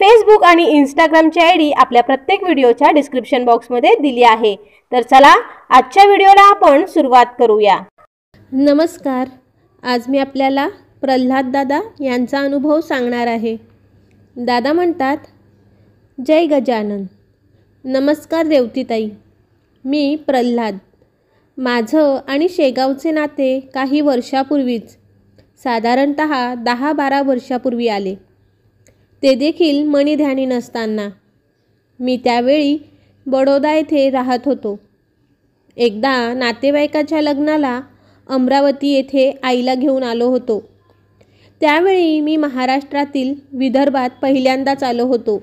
Facebook आणि इंस्टाग्रामची I D आपल्या प्रत्येक व्हिडिओच्या डिस्क्रिप्शन बॉक्समध्ये दिली आहे तर चला आजच्या व्हिडिओला आपण सुरुवात करूया नमस्कार आज मी आपल्याला प्रल्हाद दादा यांचा अनुभव सांगणार आहे दादा म्हणतात जय गजानन नमस्कार देवतीताई मी प्रल्हाद माझं आणि शेगावचे नाते काही वर्षापूर्वीच साधारणत दहा बारा वर्षापूर्वी आले ते देखील मणिध्यानी नसताना मी त्यावेळी बडोदा येथे राहत होतो एकदा नातेवाईकाच्या लग्नाला अमरावती येथे आईला घेऊन आलो होतो त्यावेळी मी महाराष्ट्रातील विदर्भात पहिल्यांदाच आलो होतो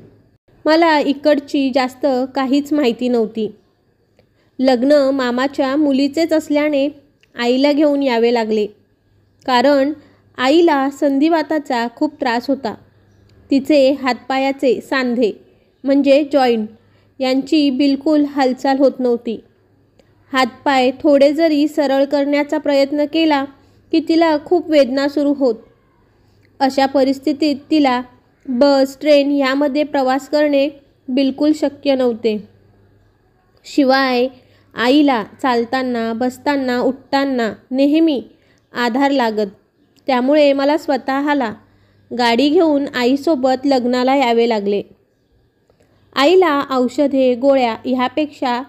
मला इकडची जास्त काहीच माहिती नव्हती लग्न मामाच्या मुलीचेच असल्याने आईला घेऊन यावे लागले कारण आईला संधिवाताचा खूप त्रास होता तिचे हातपायाचे सांधे म्हणजे जॉईंट यांची बिलकुल हालचाल होत नव्हती हातपाय थोडे जरी सरळ करण्याचा प्रयत्न केला की तिला खूप वेदना सुरू होत अशा परिस्थितीत तिला बस ट्रेन यामध्ये प्रवास करणे बिलकुल शक्य नव्हते शिवाय आईला चालताना बसताना उठताना नेहमी आधार लागत त्यामुळे मला स्वतःला गाडी घेऊन आईसोबत लग्नाला यावे लागले आईला औषधे गोळ्या ह्यापेक्षा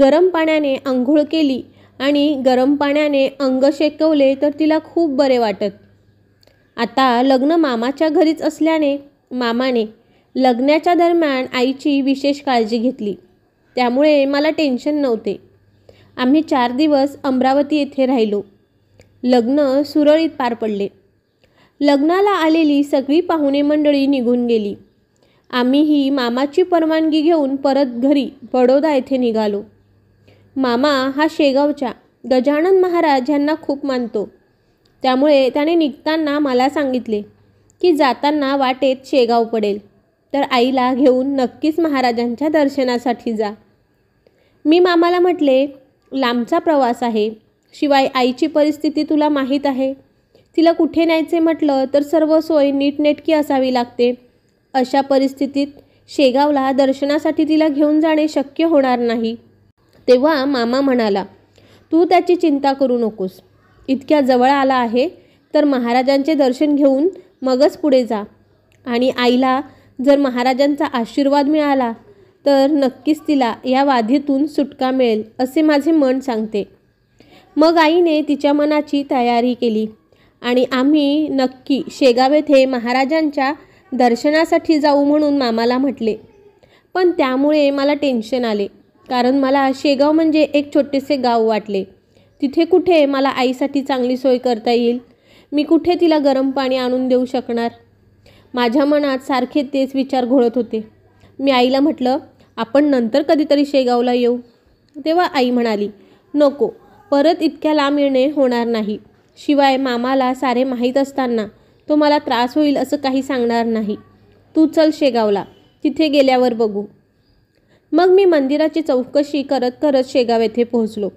गरम पाण्याने आंघोळ केली आणि गरम पाण्याने अंग शेकवले तर तिला खूप बरे वाटत आता लग्न मामाच्या घरीच असल्याने मामाने लग्नाच्या दरम्यान आईची विशेष काळजी घेतली त्यामुळे मला टेन्शन नव्हते आम्ही चार दिवस अमरावती येथे राहिलो लग्न सुरळीत पार पडले लग्नाला आलेली सगळी पाहुणे मंडळी निघून गेली आम्हीही मामाची परवानगी घेऊन परत घरी बडोदा येथे निघालो मामा हा शेगावच्या गजानन महाराज यांना खूप मानतो त्यामुळे त्याने निघताना मला सांगितले की जाताना वाटेत शेगाव पडेल तर आईला घेऊन नक्कीच महाराजांच्या दर्शनासाठी जा मी मामाला म्हटले लांबचा प्रवास आहे शिवाय आईची परिस्थिती तुला माहीत आहे तिला कुठे न्यायचे म्हटलं तर सर्व सोय नीटनेटकी असावी लागते अशा परिस्थितीत शेगावला दर्शनासाठी तिला घेऊन जाणे शक्य होणार नाही तेव्हा मामा म्हणाला तू त्याची चिंता करू नकोस इतक्या जवळ आला आहे तर महाराजांचे दर्शन घेऊन मगच पुढे जा आणि आईला जर महाराजांचा आशीर्वाद मिळाला तर नक्कीच तिला या वाधीतून सुटका मिळेल असे माझे मन सांगते मग आईने तिच्या मनाची तयारी केली आणि आम्ही नक्की शेगाव येथे महाराजांच्या दर्शनासाठी जाऊ म्हणून मामाला म्हटले पण त्यामुळे मला टेन्शन आले कारण मला शेगाव म्हणजे एक छोटेसे गाव वाटले तिथे कुठे मला आईसाठी चांगली सोय करता येईल मी कुठे तिला गरम पाणी आणून देऊ शकणार माझ्या मनात सारखे तेच विचार घोळत होते मी आईला म्हटलं आपण नंतर कधीतरी शेगावला येऊ तेव्हा आई म्हणाली नको परत इतक्या लांब येणे होणार नाही शिवाय मामाला सारे माहीत असताना तो मला त्रास होईल असं काही सांगणार नाही तू चल शेगावला तिथे गेल्यावर बघू मग मी मंदिराची चौकशी करत करत शेगाव येथे पोहोचलो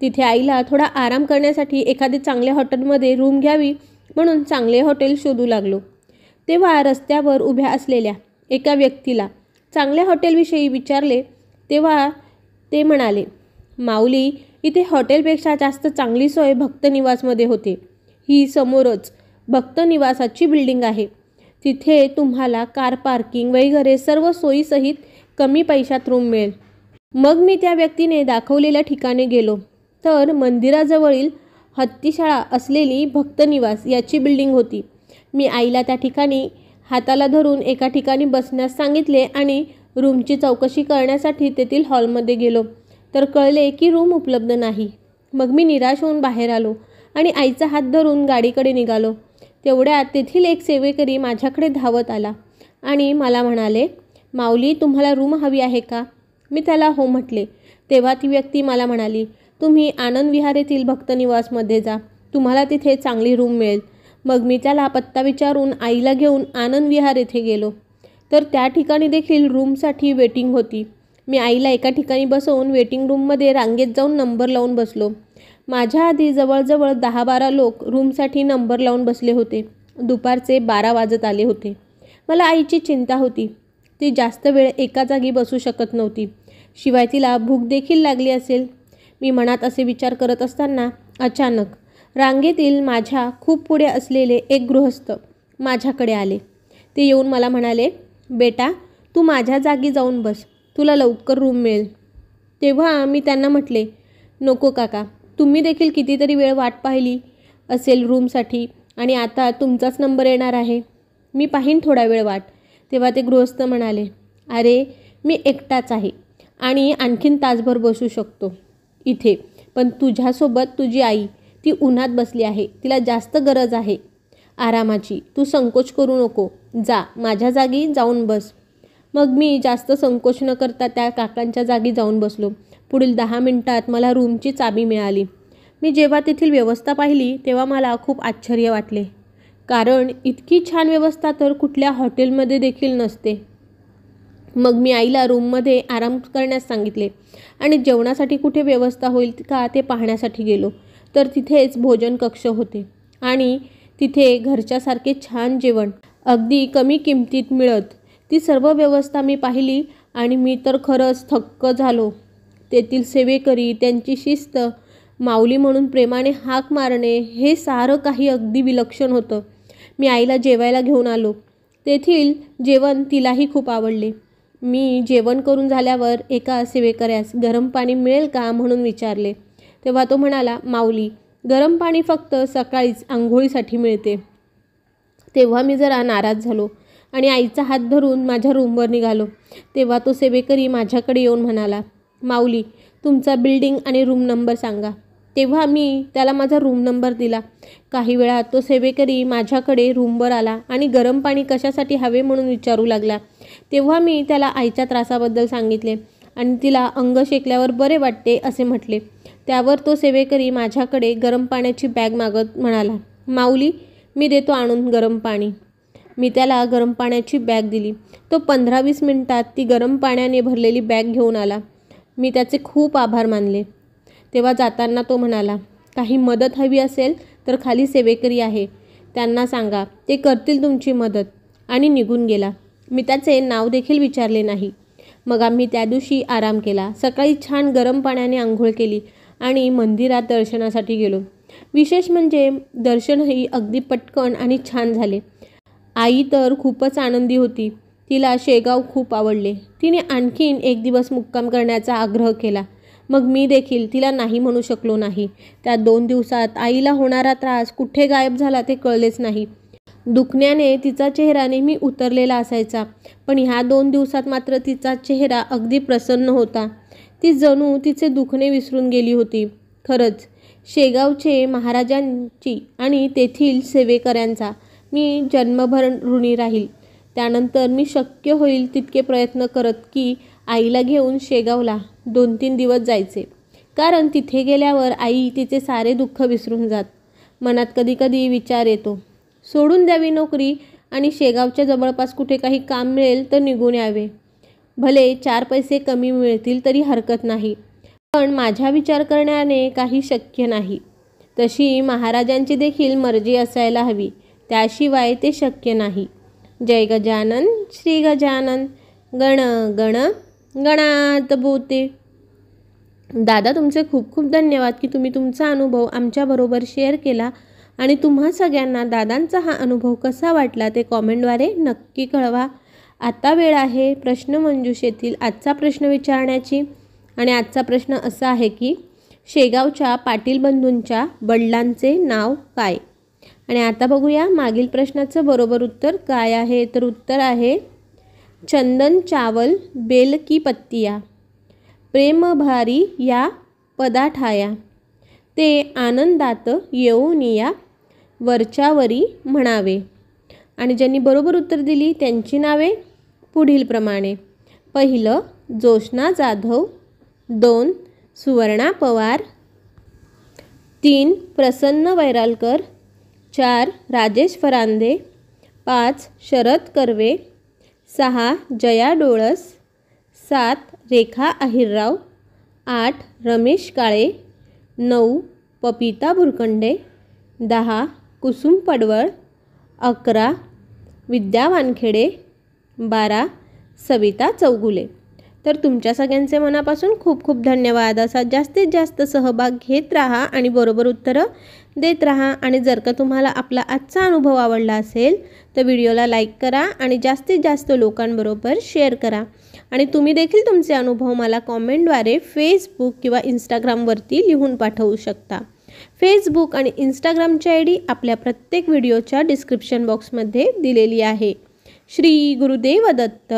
तिथे आईला थोडा आराम करण्यासाठी एखादे चांगले हॉटेलमध्ये रूम घ्यावी म्हणून चांगले हॉटेल शोधू लागलो तेव्हा रस्त्यावर उभ्या असलेल्या एका व्यक्तीला चांगल्या हॉटेलविषयी विचारले तेव्हा ते म्हणाले माऊली इथे हॉटेलपेक्षा जास्त चांगली सोय भक्त होते ही समोरच भक्त निवासाची बिल्डिंग आहे तिथे तुम्हाला कार पार्किंग वगैरे सर्व सोयीसहित कमी पैशात रूम मिळेल मग मी त्या व्यक्तीने दाखवलेल्या ठिकाणी गेलो तर मंदिराजवळील हत्तीशाळा असलेली भक्तनिवास याची बिल्डिंग होती मी आईला त्या ठिकाणी हाताला धरून एका ठिकाणी बसण्यास सांगितले आणि रूमची चौकशी करण्यासाठी तेथील हॉलमध्ये गेलो तर कळले की रूम उपलब्ध नाही मग मी निराश होऊन बाहेर आलो आणि आईचा हात धरून गाडीकडे निघालो तेवढ्यात तेथील एक सेवेकरी माझ्याकडे धावत आला आणि मला म्हणाले माऊली तुम्हाला रूम हवी आहे का मी त्याला हो म्हटले तेव्हा ती व्यक्ती मला म्हणाली तुम्ही आनंद विहार येथील भक्तनिवासमध्ये जा तुम्हाला तिथे चांगली रूम मिळेल मग मी त्याला पत्ता विचारून आईला घेऊन आनंद विहार येथे गेलो तर त्या ठिकाणी देखील रूमसाठी वेटिंग होती मी आईला एका ठिकाणी बसवून वेटिंग रूममध्ये रांगेत जाऊन नंबर लावून बसलो माझ्या आधी जवळजवळ दहा बारा लोक रूमसाठी नंबर लावून बसले होते दुपारचे बारा वाजत आले होते मला आईची चिंता होती ती जास्त वेळ एका जागी बसू शकत नव्हती शिवाय तिला भूक देखील लागली असेल मी मनात असे विचार करत असताना अचानक रांगेतील माझ्या खूप पुढे असलेले एक गृहस्थ माझ्याकडे आले ते येऊन मला म्हणाले बेटा तू माझ्या जागी जाऊन बस तुला लवकर रूम मिळेल तेव्हा मी त्यांना म्हटले नको काका तुम्ही देखील कितीतरी वेळ वाट पाहिली असेल रूमसाठी आणि आता तुमचाच नंबर येणार आहे मी पाहीन थोडा वेळ वाट तेव्हा ते गृहस्थ म्हणाले अरे मी एकटाच आहे आणि आणखीन तासभर बसू शकतो इथे पण तुझ्यासोबत तुझी आई ती उन्हात बसली आहे तिला जास्त गरज आहे आरामाची तू संकोच करू नको जा माझ्या जागी जाऊन बस मग मी जास्त संकोच न करता त्या काकांच्या जागी जाऊन बसलो पुढील दहा मिनिटात मला रूमची चाबी मिळाली मी जेव्हा तेथील व्यवस्था पाहिली तेव्हा मला खूप आश्चर्य वाटले कारण इतकी छान व्यवस्था तर कुठल्या हॉटेलमध्ये देखील नसते मग मी आईला रूममध्ये आराम करण्यास सांगितले आणि जेवणासाठी कुठे व्यवस्था होईल का ते पाहण्यासाठी गेलो तर तिथेच भोजन कक्ष होते आणि तिथे घरच्यासारखे छान जेवण अगदी कमी किमतीत मिळत ती सर्व व्यवस्था मी पाहिली आणि मी तर खरंच थक्क झालो तेथील सेवेकरी त्यांची शिस्त माऊली म्हणून प्रेमाने हाक मारणे हे सारं काही अगदी विलक्षण होतं मी आईला जेवायला घेऊन आलो तेथील जेवण तिलाही खूप आवडले मी जेवण करून झाल्यावर एका सेवेकऱ्यास गरम पाणी मिळेल का म्हणून विचारले तेव्हा तो म्हणाला माऊली गरम पाणी फक्त सकाळीच आंघोळीसाठी मिळते तेव्हा मी जरा नाराज झालो आणि आईचा हात धरून माझ्या रूमवर निघालो तेव्हा तो सेवेकरी माझ्याकडे येऊन म्हणाला माऊली तुमचा बिल्डिंग आणि रूम नंबर सांगा तेव्हा मी त्याला माझा रूम नंबर दिला काही वेळा तो सेवेकरी माझ्याकडे रूमवर आला आणि गरम पाणी कशासाठी हवे म्हणून विचारू लागला तेव्हा मी त्याला आईच्या त्रासाबद्दल सांगितले आणि तिला अंग शेकल्यावर बरे वाटते असे म्हटले त्यावर तो सेवेकरी माझ्याकडे गरम पाण्याची बॅग मागत म्हणाला माऊली मी देतो आणून गरम पाणी मी त्याला गरम पाण्याची बॅग दिली तो पंधरा वीस मिनटात ती गरम पाण्याने भरलेली बॅग घेऊन आला मी त्याचे खूप आभार मानले तेव्हा जाताना तो म्हणाला काही मदत हवी असेल तर खाली सेवेकरी आहे त्यांना सांगा ते करतील तुमची मदत आणि निघून गेला मी त्याचे नाव देखील विचारले नाही मग आम्ही त्या दिवशी आराम केला सकाळी छान गरम पाण्याने आंघोळ केली आणि मंदिरात दर्शनासाठी गेलो विशेष म्हणजे दर्शनही अगदी पटकन आणि छान झाले आई तर खूपच आनंदी होती तिला शेगाव खूप आवडले तिने आणखीन एक दिवस मुक्काम करण्याचा आग्रह केला मग मी देखील तिला नाही म्हणू शकलो नाही त्या दोन दिवसात आईला होणारा त्रास कुठे गायब झाला ते कळलेच नाही दुखण्याने तिचा चेहरा नेहमी उतरलेला असायचा पण ह्या दोन दिवसात मात्र तिचा चेहरा अगदी प्रसन्न होता ती जणू तिचे दुखणे विसरून गेली होती खरंच शेगावचे महाराजांची आणि तेथील सेवेकऱ्यांचा मी जन्मभर ऋणी राहील त्यानंतर मी शक्य होईल तितके प्रयत्न करत की आईला घेऊन शेगावला दोन तीन दिवस जायचे कारण तिथे गेल्यावर आई तिचे सारे दुःख विसरून जात मनात कधीकधी विचार येतो सोडून द्यावी नोकरी आणि शेगावच्या जवळपास कुठे काही काम मिळेल तर निघून यावे भले चार पैसे कमी मिळतील तरी हरकत नाही पण माझ्या विचार करण्याने काही शक्य नाही तशी महाराजांची देखील मर्जी असायला हवी त्याशिवाय ते शक्य नाही जय गजानन श्री गजानन गण गण गणात बोते दादा तुमचे खूप खूप धन्यवाद की तुम्ही तुमचा अनुभव आमच्याबरोबर शेअर केला आणि तुम्हा सगळ्यांना दादांचा हा अनुभव कसा वाटला ते कॉमेंटद्वारे नक्की कळवा आता वेळ आहे येथील आजचा प्रश्न विचारण्याची आणि आजचा प्रश्न असा आहे की शेगावच्या पाटील बंधूंच्या वडिलांचे नाव काय आणि आता बघूया मागील प्रश्नाचं बरोबर उत्तर काय आहे तर उत्तर आहे चंदन चावल बेल की पत्तिया प्रेमभारी या पदाठाया ते आनंदात येऊन या वरच्यावरी म्हणावे आणि ज्यांनी बरोबर उत्तर दिली त्यांची नावे पुढीलप्रमाणे पहिलं जोशना जाधव दोन सुवर्णा पवार तीन प्रसन्न वैरालकर चार राजेश फरांदे पाच शरद कर्वे सहा जया डोळस सात रेखा अहिरराव आठ रमेश काळे नऊ पपिता भुरकंडे दहा कुसुम पडवळ अकरा विद्या वानखेडे बारा सविता चौगुले तर तुमच्या सगळ्यांचे मनापासून खूप खूप धन्यवाद असा जास्तीत जास्त सहभाग घेत राहा आणि बरोबर उत्तरं देत राहा आणि जर का तुम्हाला आपला आजचा अनुभव आवडला असेल तर व्हिडिओला लाईक करा आणि जास्तीत जास्त लोकांबरोबर शेअर करा आणि तुम्ही देखील तुमचे अनुभव मला कॉमेंटद्वारे फेसबुक किंवा इंस्टाग्रामवरती लिहून पाठवू शकता फेसबुक आणि इंस्टाग्रामची आय डी आपल्या प्रत्येक व्हिडिओच्या डिस्क्रिप्शन बॉक्समध्ये दिलेली आहे श्री गुरुदेव दत्त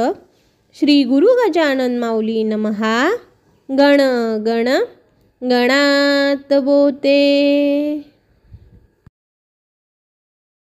श्री गुरु गजानन माऊली नमहा गण गण गणात बोते